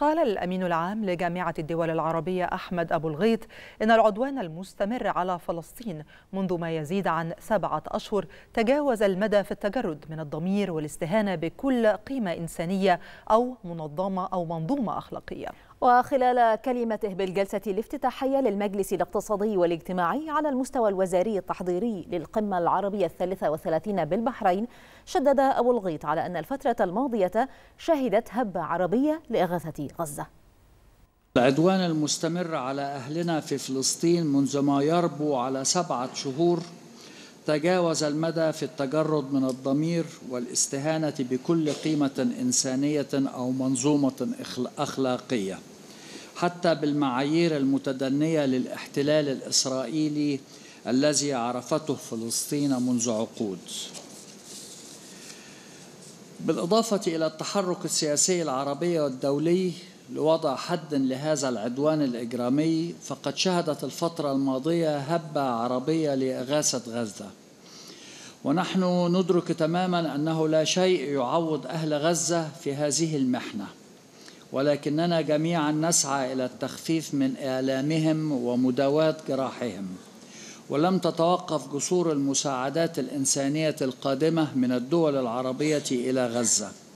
قال الأمين العام لجامعة الدول العربية أحمد أبو الغيط إن العدوان المستمر على فلسطين منذ ما يزيد عن سبعة أشهر تجاوز المدى في التجرد من الضمير والاستهانة بكل قيمة إنسانية أو منظمة أو منظومة أخلاقية وخلال كلمته بالجلسة الافتتاحية للمجلس الاقتصادي والاجتماعي على المستوى الوزاري التحضيري للقمة العربية الثالثة وثلاثين بالبحرين شدد أبو الغيط على أن الفترة الماضية شهدت هبة عربية لإغاثة غزة العدوان المستمر على أهلنا في فلسطين منذ ما يربو على سبعة شهور تجاوز المدى في التجرد من الضمير والاستهانة بكل قيمة إنسانية أو منظومة أخلاقية حتى بالمعايير المتدنية للاحتلال الإسرائيلي الذي عرفته فلسطين منذ عقود بالإضافة إلى التحرك السياسي العربي والدولي لوضع حد لهذا العدوان الإجرامي فقد شهدت الفترة الماضية هبة عربية لإغاثة غزة ونحن ندرك تماما أنه لا شيء يعوض أهل غزة في هذه المحنة ولكننا جميعا نسعى إلى التخفيف من آلامهم ومداواة جراحهم ولم تتوقف جسور المساعدات الإنسانية القادمة من الدول العربية إلى غزة